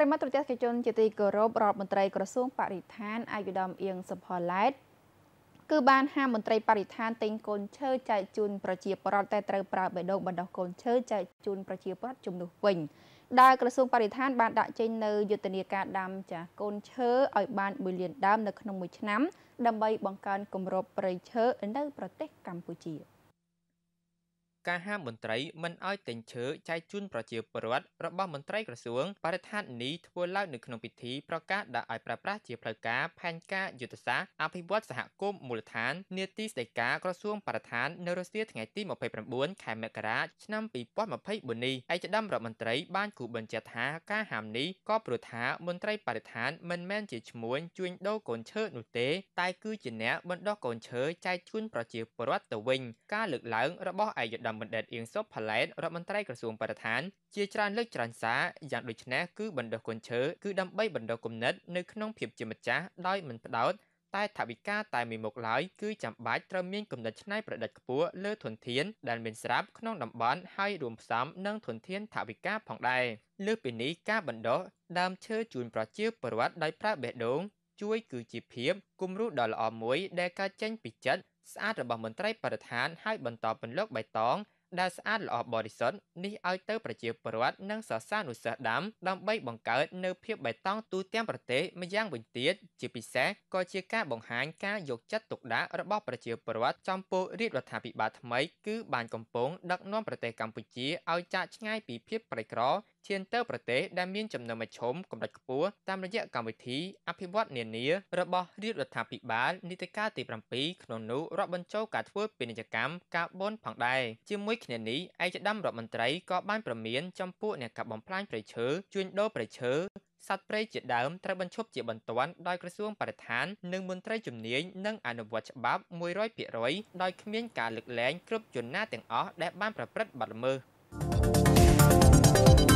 ប្រិមត្តប្រទេសជនជាទីគោរពរដ្ឋមន្ត្រីក្រសួងបរិស្ថានអាយុដំអៀងសុផលឡែតគឺបានហាមមន្ត្រីបរិស្ថានទិញកូនឈើចែកជូនប្រជាពលរដ្ឋតែត្រូវប្រើបេះដូងបណ្ដោះកូនឈើចែកជូនប្រជាពលរដ្ឋជំនួសវិញដែលក្រសួងបរិស្ថានបានដាក់ចេញនៅយុទ្ធនាការដាំចាស់កូនឈើឲ្យបាន1លានដើមនៅក្នុងមួយឆ្នាំ ដើម្បីបង្កើនគម្របព្រៃឈើនៅប្រទេសកម្ពុជា។ការហាមមន្ត្រីមិនឲ្យទិញឈើចែកជូនប្រជាពលរដ្ឋរបស់មន្ត្រីក្រសួងបរិស្ថាននេះធ្វើឡើងនៅក្នុងពិធីប្រកាសដាក់ឲ្យប្រើប្រាស់ជាផ្លូវការផែនការយុទ្ធសាស្ត្រអភិវឌ្ឍសហគមន៍មូលដ្ឋាននីតិស្តីការក្រសួងបរិស្ថាននៅរសៀលថ្ងៃទី29ខែមករាឆ្នាំ2024នេះឯកឧត្តមរដ្ឋមន្ត្រីបានគូបញ្ជាក់ថាការហាមនេះក៏ព្រោះថាមន្ត្រីបរិស្ថានមិនមែនជាឈ្មួញជួញដូរកូនឈើនោះទេ តែគឺជាអ្នកបណ្ដោះកូនឈើចែកជូនប្រជាពលរដ្ឋទៅវិញការលើកឡើងរបស់ឯកឧត្តមបណ្ឌិតអៀងសុបផាឡែតរដ្ឋមន្ត្រីក្រសួងបរិស្ថានជាច្រើនលើកច្រើនសារយ៉ាងដូចនេះគឺបណ្ដុះកូនឈើគឺដើម្បីបណ្ដុះគំនិតនៅក្នុងភាពជាម្ចាស់ដោយមិនផ្ដោតតែថាវិការតែមួយមុខឡើយគឺចាំបាច់ត្រូវមានគំនិតច្នៃប្រឌិតខ្ពស់លើធនធានដែលមានស្រាប់ក្នុងតំបន់ហើយរួមផ្សំនឹងធនធានថាវិការផងដែរលើសពីនេះការបណ្ដុះដើមឈើជូនប្រជាពលរដ្ឋដោយប្រើបេះដូងជួយគឺជាភាពគំរូដ៏ល្អមួយដែលកើតចេញពីចិត្តស្អាតរបស់មន្ត្រីបរិស្ថានហើយបន្តពន្លកបៃតងដែលស្អាតល្អបរិសុទ្ធនេះឲ្យទៅប្រជាពលរដ្ឋនិងសាសានុសិស្សដាំដើម្បីបង្កើតនៅភាពបៃតងទូទាំងប្រទេសម្យ៉ាងវិញទៀតជាពិសេសក៏ជាការបង្ហាញការយកចិត្តទុកដាក់របស់ប្រជាពលរដ្ឋចំពោះរាជរដ្ឋាភិបាលថ្មីគឺបានកំពុងដឹកនាំប្រទេសកម្ពុជាឲ្យចាកឆ្ងាយពីភាពក្រីក្រឈានទៅប្រទេសដែលមានចំណូលមធ្យមកម្រិតខ្ពស់តាមរយៈកម្មវិធីអភិវឌ្ឍនានារបស់រាជរដ្ឋាភិបាលនីតិកាលទី7ក្នុងនោះរាប់បញ្ចូលការធ្វើពាណិជ្ជកម្មកាបូនផងដែរជាមួយគ្នានេះឯកឧត្តមរដ្ឋមន្ត្រីក៏បានប្រមានចំពោះអ្នកកាប់បំផ្លាញព្រៃឈើជួញដូរព្រៃឈើសត្វព្រៃជាដើមត្រូវបញ្ឈប់ជាបន្ទាន់ដោយក្រសួងបរិស្ថាននិងមន្ត្រីជំនាញនិង អនុវត្តច្បាប់100%ដោយគ្មាន ការលើកលែងគ្រប់យន្តណាទាំងអស់ដែលបានប្រព្រឹត្តបទល្មើស។